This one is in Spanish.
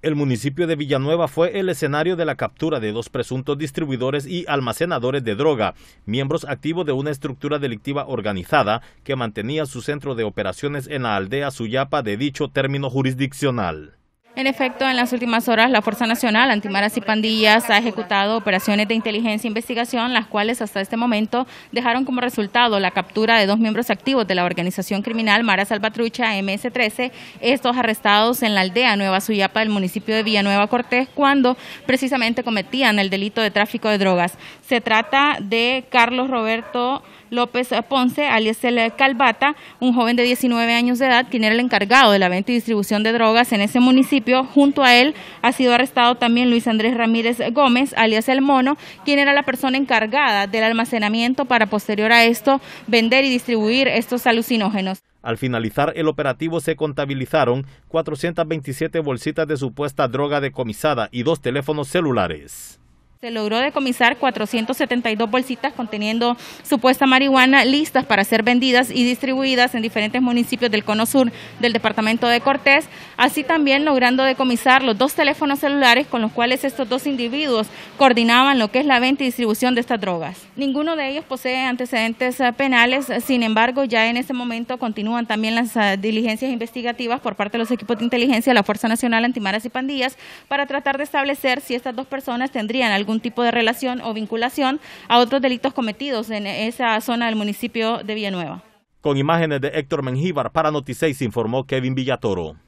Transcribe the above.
El municipio de Villanueva fue el escenario de la captura de dos presuntos distribuidores y almacenadores de droga, miembros activos de una estructura delictiva organizada que mantenía su centro de operaciones en la aldea Suyapa de dicho término jurisdiccional. En efecto, en las últimas horas, la Fuerza Nacional Antimaras y Pandillas ha ejecutado operaciones de inteligencia e investigación, las cuales hasta este momento dejaron como resultado la captura de dos miembros activos de la organización criminal Mara Salvatrucha MS-13, estos arrestados en la aldea Nueva Suyapa del municipio de Villanueva Cortés, cuando precisamente cometían el delito de tráfico de drogas. Se trata de Carlos Roberto. López Ponce, alias el Calvata, un joven de 19 años de edad, quien era el encargado de la venta y distribución de drogas en ese municipio. Junto a él ha sido arrestado también Luis Andrés Ramírez Gómez, alias el Mono, quien era la persona encargada del almacenamiento para posterior a esto vender y distribuir estos alucinógenos. Al finalizar el operativo se contabilizaron 427 bolsitas de supuesta droga decomisada y dos teléfonos celulares. Se logró decomisar 472 bolsitas conteniendo supuesta marihuana listas para ser vendidas y distribuidas en diferentes municipios del cono sur del departamento de Cortés, así también logrando decomisar los dos teléfonos celulares con los cuales estos dos individuos coordinaban lo que es la venta y distribución de estas drogas. Ninguno de ellos posee antecedentes eh, penales, sin embargo ya en este momento continúan también las eh, diligencias investigativas por parte de los equipos de inteligencia de la Fuerza Nacional Antimaras y Pandillas para tratar de establecer si estas dos personas tendrían algún algún tipo de relación o vinculación a otros delitos cometidos en esa zona del municipio de Villanueva. Con imágenes de Héctor Mengíbar para Noticias informó Kevin Villatoro.